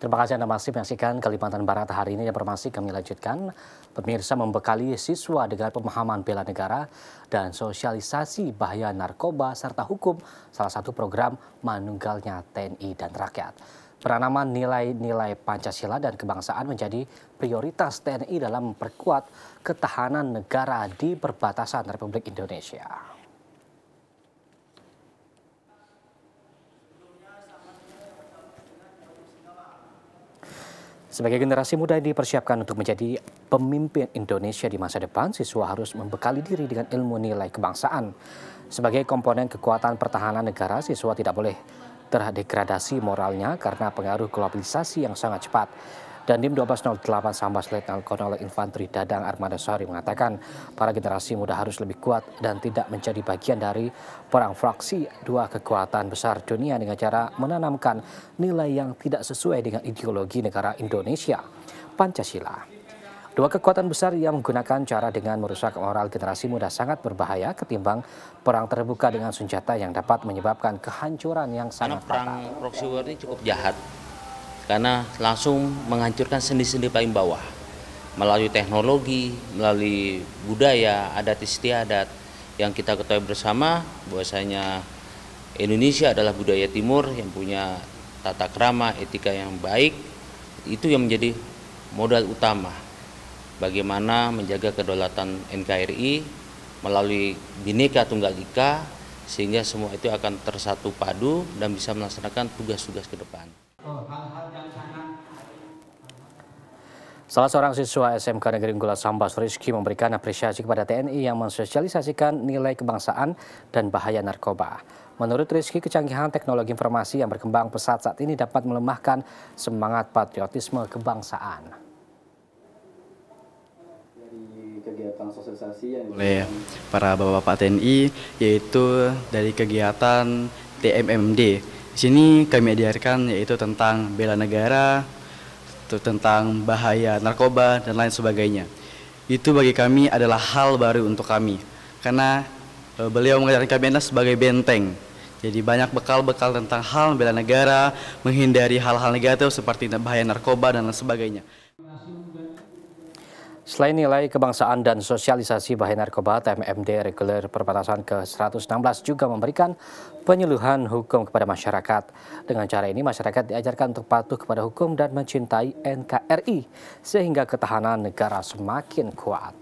Terima kasih Anda masih menyaksikan Kalimantan Barat hari ini. Informasi kami lanjutkan. Pemirsa membekali siswa dengan pemahaman bela negara dan sosialisasi bahaya narkoba serta hukum salah satu program manunggalnya TNI dan rakyat. Penanaman nilai-nilai Pancasila dan kebangsaan menjadi prioritas TNI dalam memperkuat ketahanan negara di perbatasan Republik Indonesia. Sebagai generasi muda yang dipersiapkan untuk menjadi pemimpin Indonesia di masa depan, siswa harus membekali diri dengan ilmu nilai kebangsaan. Sebagai komponen kekuatan pertahanan negara, siswa tidak boleh terdegradasi moralnya karena pengaruh globalisasi yang sangat cepat. Dan Dandim 1208 Sambas Letnan Kolonel Infanteri Dadang Armada Sari mengatakan para generasi muda harus lebih kuat dan tidak menjadi bagian dari perang fraksi dua kekuatan besar dunia dengan cara menanamkan nilai yang tidak sesuai dengan ideologi negara Indonesia, Pancasila. Dua kekuatan besar yang menggunakan cara dengan merusak moral generasi muda sangat berbahaya ketimbang perang terbuka dengan senjata yang dapat menyebabkan kehancuran yang sangat Karena perang proxy war ini cukup jahat karena langsung menghancurkan sendi-sendi paling bawah melalui teknologi, melalui budaya, adat istiadat yang kita ketahui bersama bahwasanya Indonesia adalah budaya timur yang punya tata krama, etika yang baik itu yang menjadi modal utama bagaimana menjaga kedaulatan NKRI melalui bineka tunggal ika sehingga semua itu akan tersatu padu dan bisa melaksanakan tugas-tugas ke depan. Salah seorang siswa SMK Negeri Unggulan Sambas Rizky memberikan apresiasi kepada TNI yang mensosialisasikan nilai kebangsaan dan bahaya narkoba. Menurut Rizky, kecanggihan teknologi informasi yang berkembang pesat saat ini dapat melemahkan semangat patriotisme kebangsaan. oleh para bapak-bapak TNI yaitu dari kegiatan TMMD sini kami ajarkan yaitu tentang bela negara, tentang bahaya narkoba dan lain sebagainya. Itu bagi kami adalah hal baru untuk kami karena e, beliau mengajarkan kami adalah sebagai benteng. Jadi banyak bekal-bekal tentang hal bela negara, menghindari hal-hal negatif seperti bahaya narkoba dan lain sebagainya. Selain nilai kebangsaan dan sosialisasi bahaya narkoba, TMMD reguler perbatasan ke-116 juga memberikan penyuluhan hukum kepada masyarakat. Dengan cara ini, masyarakat diajarkan untuk patuh kepada hukum dan mencintai NKRI, sehingga ketahanan negara semakin kuat.